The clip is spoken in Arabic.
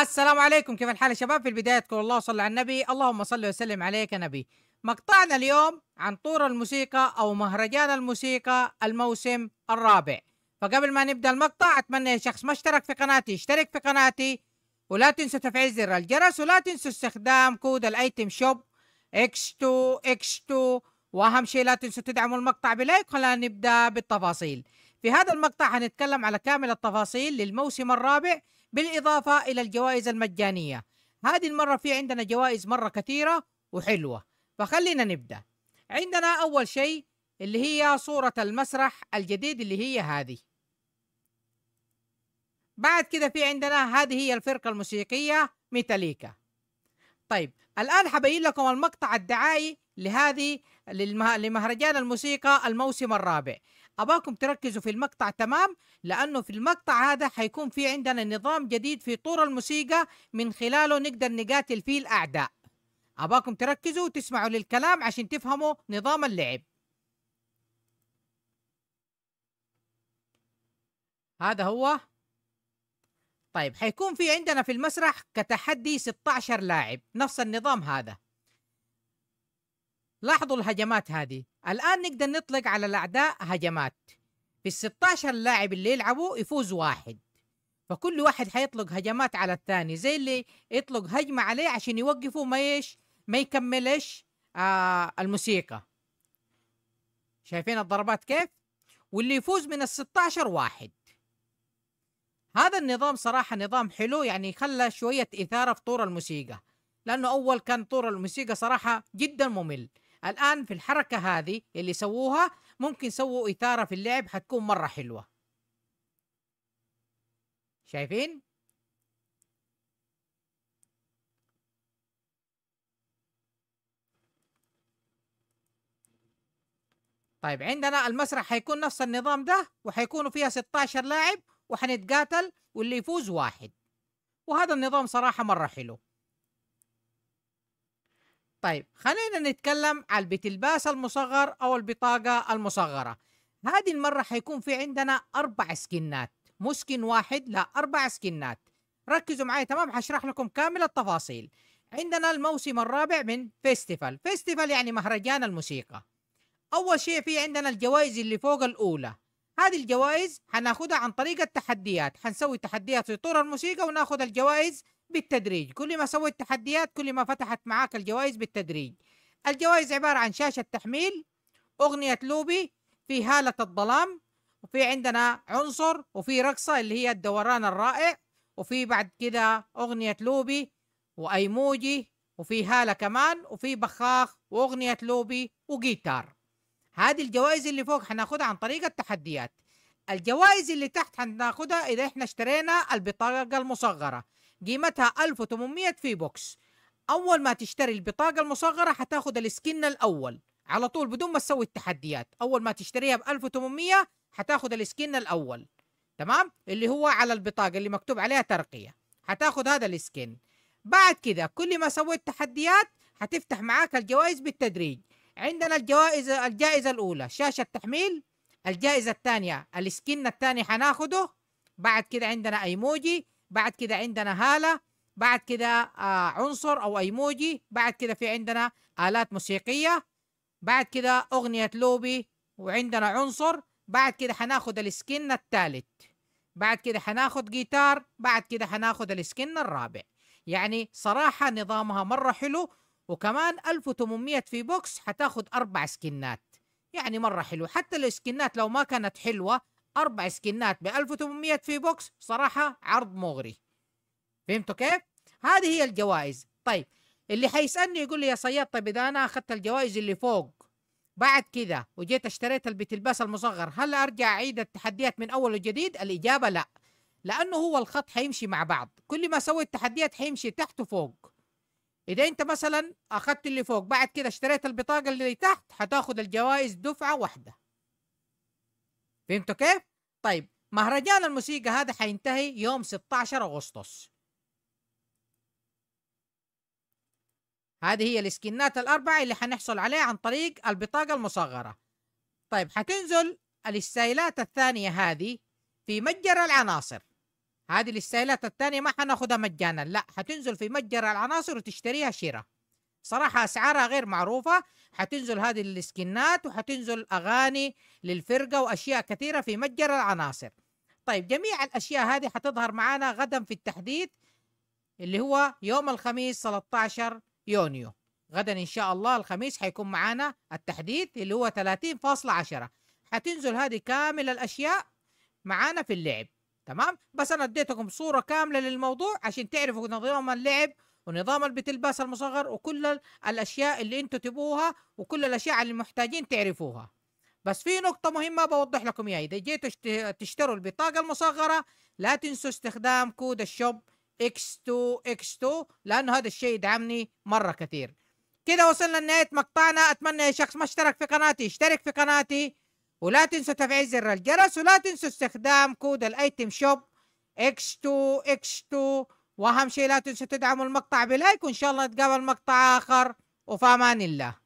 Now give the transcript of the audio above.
السلام عليكم كيف الحال يا شباب في البداية تقول الله صلى على النبي اللهم صل وسلم عليك نبي مقطعنا اليوم عن طور الموسيقى أو مهرجان الموسيقى الموسم الرابع فقبل ما نبدأ المقطع أتمنى يا شخص ما اشترك في قناتي اشترك في قناتي ولا تنسوا تفعيل زر الجرس ولا تنسوا استخدام كود الايتم شوب اكس 2 اكس 2 واهم شيء لا تنسوا تدعموا المقطع بلايك خلينا نبدا بالتفاصيل في هذا المقطع هنتكلم على كامل التفاصيل للموسم الرابع بالاضافه الى الجوائز المجانيه هذه المره في عندنا جوائز مره كثيره وحلوه فخلينا نبدا عندنا اول شيء اللي هي صوره المسرح الجديد اللي هي هذه بعد كده في عندنا هذه هي الفرقه الموسيقيه ميتاليكا طيب الآن حبين لكم المقطع الدعائي لهذه للمه... لمهرجان الموسيقى الموسم الرابع أباكم تركزوا في المقطع تمام لأنه في المقطع هذا حيكون في عندنا نظام جديد في طور الموسيقى من خلاله نقدر نقاتل فيه الأعداء أباكم تركزوا وتسمعوا للكلام عشان تفهموا نظام اللعب هذا هو طيب حيكون في عندنا في المسرح كتحدي 16 لاعب نفس النظام هذا لاحظوا الهجمات هذه الآن نقدر نطلق على الأعداء هجمات في ال 16 لاعب اللي يلعبوا يفوز واحد فكل واحد حيطلق هجمات على الثاني زي اللي يطلق هجمة عليه عشان يوقفه ما ايش ما يكملش آه الموسيقى شايفين الضربات كيف واللي يفوز من ال 16 واحد هذا النظام صراحة نظام حلو يعني خلى شوية إثارة في طور الموسيقى لأنه أول كان طور الموسيقى صراحة جدا ممل الآن في الحركة هذه اللي سووها ممكن سووا إثارة في اللعب حتكون مرة حلوة شايفين؟ طيب عندنا المسرح حيكون نفس النظام ده وحيكونوا فيها 16 لاعب وحنتقاتل واللي يفوز واحد وهذا النظام صراحة مرة حلو طيب خلينا نتكلم على البيت الباس المصغر أو البطاقة المصغرة هذه المرة حيكون في عندنا أربع سكنات مو سكن واحد لا أربع سكنات ركزوا معي تمام حشرح لكم كامل التفاصيل عندنا الموسم الرابع من فيستيفال فيستيفال يعني مهرجان الموسيقى أول شيء في عندنا الجوائز اللي فوق الأولى هذه الجوائز حناخدها عن طريق التحديات حنسوي تحديات في طور الموسيقى وناخد الجوائز بالتدريج كل ما سويت تحديات كل ما فتحت معاك الجوائز بالتدريج الجوائز عبارة عن شاشة تحميل أغنية لوبي في هالة الظلام وفي عندنا عنصر وفي رقصة اللي هي الدوران الرائع وفي بعد كده أغنية لوبي وأيموجي وفي هالة كمان وفي بخاخ وأغنية لوبي وجيتار هذه الجوائز اللي فوق حناخدها عن طريق التحديات الجوائز اللي تحت حناخدها اذا احنا اشترينا البطاقه المصغره قيمتها 1800 في بوكس اول ما تشتري البطاقه المصغره حتاخد السكن الاول على طول بدون ما تسوي التحديات اول ما تشتريها ب 1800 حتاخد السكن الاول تمام اللي هو على البطاقه اللي مكتوب عليها ترقيه حتاخد هذا السكن بعد كذا كل ما سويت تحديات حتفتح معاك الجوائز بالتدريج عندنا الجوائز الجائزة الأولى شاشة تحميل الجائزة الثانية السكن الثاني حناخده بعد كده عندنا ايموجي بعد كده عندنا هالة بعد كده آه عنصر أو ايموجي بعد كده في عندنا آلات موسيقية بعد كده أغنية لوبي وعندنا عنصر بعد كده حناخد السكن الثالث بعد كده حناخد جيتار بعد كده حناخد السكن الرابع يعني صراحة نظامها مرة حلو وكمان 1800 في بوكس حتاخد أربع سكنات يعني مرة حلو حتى السكنات لو ما كانت حلوة أربع سكنات ب 1800 في بوكس صراحة عرض مغري فهمتوا كيف؟ هذه هي الجوائز طيب اللي حيسألني يقول لي يا صياد طيب إذا أنا أخذت الجوائز اللي فوق بعد كذا وجيت اشتريت البتلباس المصغر هل أرجع أعيد التحديات من أول وجديد؟ الإجابة لا لأنه هو الخط حيمشي مع بعض كل ما سويت تحديات حيمشي تحت وفوق اذا انت مثلا اخذت اللي فوق بعد كده اشتريت البطاقه اللي تحت هتاخد الجوائز دفعه واحده فهمتوا كيف طيب مهرجان الموسيقى هذا حينتهي يوم 16 اغسطس هذه هي السكنات الاربعه اللي حنحصل عليها عن طريق البطاقه المصغره طيب حتنزل الاستايلات الثانيه هذه في متجر العناصر هذه الاستايلات الثانية ما حناخدها مجانا لا حتنزل في متجر العناصر وتشتريها شراء صراحة أسعارها غير معروفة حتنزل هذه السكنات وحتنزل أغاني للفرقة وأشياء كثيرة في متجر العناصر طيب جميع الأشياء هذه حتظهر معانا غدا في التحديث اللي هو يوم الخميس 13 يونيو غدا إن شاء الله الخميس حيكون معانا التحديث اللي هو 30.10 حتنزل هذه كامل الأشياء معانا في اللعب تمام بس انا اديتكم صوره كامله للموضوع عشان تعرفوا نظام اللعب ونظام البيت الباس المصغر وكل الاشياء اللي انتم تبوها وكل الاشياء اللي محتاجين تعرفوها بس في نقطه مهمه بوضح لكم اياها اذا جيتوا تشتروا البطاقه المصغره لا تنسوا استخدام كود الشوب X2 X2 لانه هذا الشيء يدعمني مره كثير كده وصلنا لنهايه مقطعنا اتمنى اي شخص ما اشترك في قناتي اشترك في قناتي ولا تنسوا تفعيل زر الجرس ولا تنسوا استخدام كود الايتم شوب X2 X2 واهم شيء لا تنسوا تدعموا المقطع بلايك وان شاء الله نتقابل مقطع اخر وفي امان الله